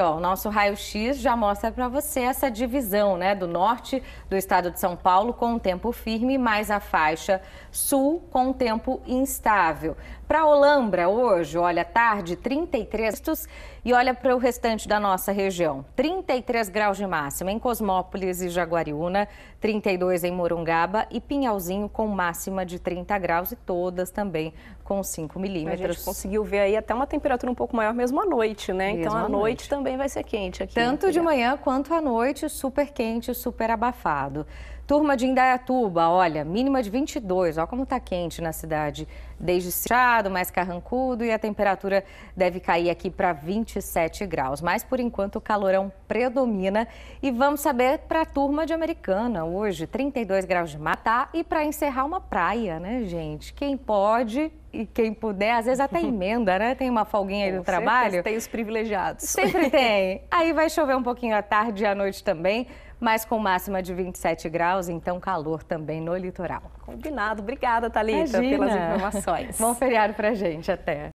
Ó, o nosso raio-x já mostra para você essa divisão né, do norte do estado de São Paulo com o tempo firme, mais a faixa sul com o tempo instável. Para Olambra, hoje, olha, tarde, 33 e olha para o restante da nossa região. 33 graus de máxima em Cosmópolis e Jaguariúna, 32 em Morungaba e Pinhalzinho com máxima de 30 graus e todas também com 5 milímetros. A gente conseguiu ver aí até uma temperatura um pouco maior mesmo à noite, né? Então, mesmo então, à noite também também vai ser quente aqui. Tanto de manhã quanto à noite, super quente, super abafado. Turma de Indaiatuba, olha, mínima de 22, olha como está quente na cidade. Desde chado mais carrancudo e a temperatura deve cair aqui para 27 graus. Mas por enquanto o calorão predomina e vamos saber para a turma de Americana hoje, 32 graus de matar e para encerrar uma praia, né, gente? Quem pode e quem puder, às vezes até emenda, né? Tem uma folguinha aí do trabalho. tem os privilegiados. Sempre tem. Aí vai chover um pouquinho à tarde e à noite também, mas com máxima de 27 graus, então calor também no litoral. Combinado. Obrigada, Thalita, Imagina. pelas informações. Bom feriado pra gente. Até.